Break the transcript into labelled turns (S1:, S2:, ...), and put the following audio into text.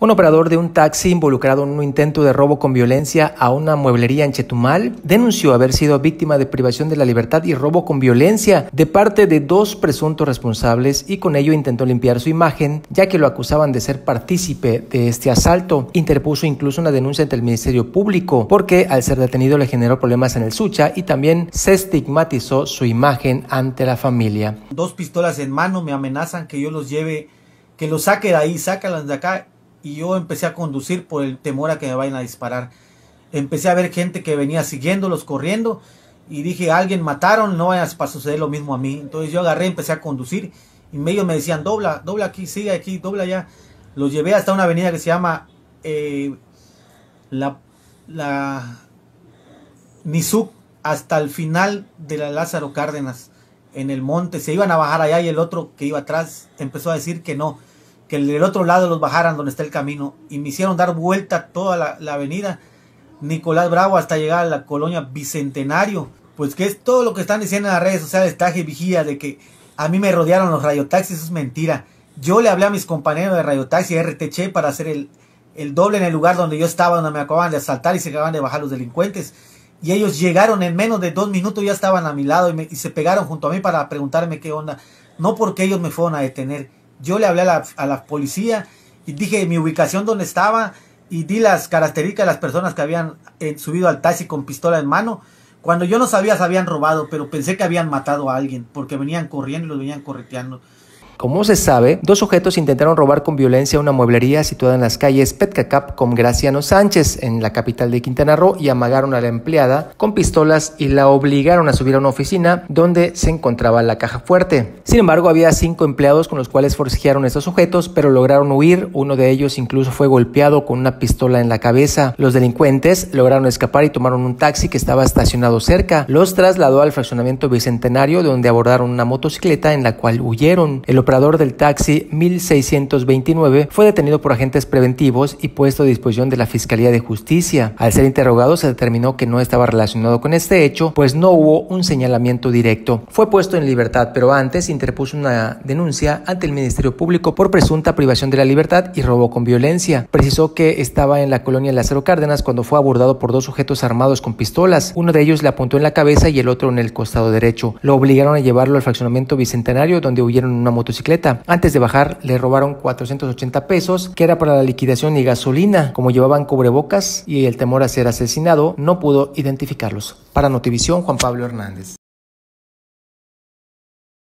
S1: Un operador de un taxi involucrado en un intento de robo con violencia a una mueblería en Chetumal denunció haber sido víctima de privación de la libertad y robo con violencia de parte de dos presuntos responsables y con ello intentó limpiar su imagen ya que lo acusaban de ser partícipe de este asalto. Interpuso incluso una denuncia ante el Ministerio Público porque al ser detenido le generó problemas en el Sucha y también se estigmatizó su imagen ante la familia.
S2: Dos pistolas en mano me amenazan que yo los lleve, que los saque de ahí, sácalas de acá y yo empecé a conducir por el temor a que me vayan a disparar. Empecé a ver gente que venía siguiéndolos, corriendo, y dije, alguien mataron, no vaya a suceder lo mismo a mí. Entonces yo agarré, empecé a conducir, y medio me decían, dobla, dobla aquí, sigue aquí, dobla allá. Los llevé hasta una avenida que se llama eh, la, la hasta el final de la Lázaro Cárdenas, en el monte. Se iban a bajar allá y el otro que iba atrás empezó a decir que no, que del otro lado los bajaran donde está el camino y me hicieron dar vuelta toda la, avenida Nicolás Bravo hasta llegar a la colonia Bicentenario. Pues que es todo lo que están diciendo en las redes sociales, Taje Vigía, de que a mí me rodearon los radiotaxis, es mentira. Yo le hablé a mis compañeros de radiotaxi RTC para hacer el, doble en el lugar donde yo estaba, donde me acababan de asaltar y se acababan de bajar los delincuentes. Y ellos llegaron en menos de dos minutos, ya estaban a mi lado y se pegaron junto a mí para preguntarme qué onda. No porque ellos me fueron a detener, yo le hablé a la, policía y dije mi ubicación donde estaba y di las características de las personas que habían eh, subido al taxi con pistola en mano. Cuando yo no sabía se habían robado, pero pensé que habían matado a alguien porque venían corriendo y los venían correteando.
S1: Como se sabe, dos sujetos intentaron robar con violencia una mueblería situada en las calles Petcacap con Graciano Sánchez, en la capital de Quintana Roo, y amagaron a la empleada con pistolas y la obligaron a subir a una oficina donde se encontraba la caja fuerte. Sin embargo, había cinco empleados con los cuales forcejearon estos sujetos, pero lograron huir. Uno de ellos incluso fue golpeado con una pistola en la cabeza. Los delincuentes lograron escapar y tomaron un taxi que estaba estacionado cerca. Los trasladó al fraccionamiento bicentenario, donde abordaron una motocicleta en la cual huyeron operador del taxi 1629 fue detenido por agentes preventivos y puesto a disposición de la Fiscalía de Justicia. Al ser interrogado se determinó que no estaba relacionado con este hecho, pues no hubo un señalamiento directo. Fue puesto en libertad, pero antes interpuso una denuncia ante el Ministerio Público por presunta privación de la libertad y robo con violencia. Precisó que estaba en la colonia Lázaro Cárdenas cuando fue abordado por dos sujetos armados con pistolas. Uno de ellos le apuntó en la cabeza y el otro en el costado derecho. Lo obligaron a llevarlo al fraccionamiento bicentenario donde huyeron en una motocicleta antes de bajar, le robaron 480 pesos, que era para la liquidación y gasolina. Como llevaban cubrebocas y el temor a ser asesinado, no pudo identificarlos. Para Notivisión, Juan Pablo Hernández.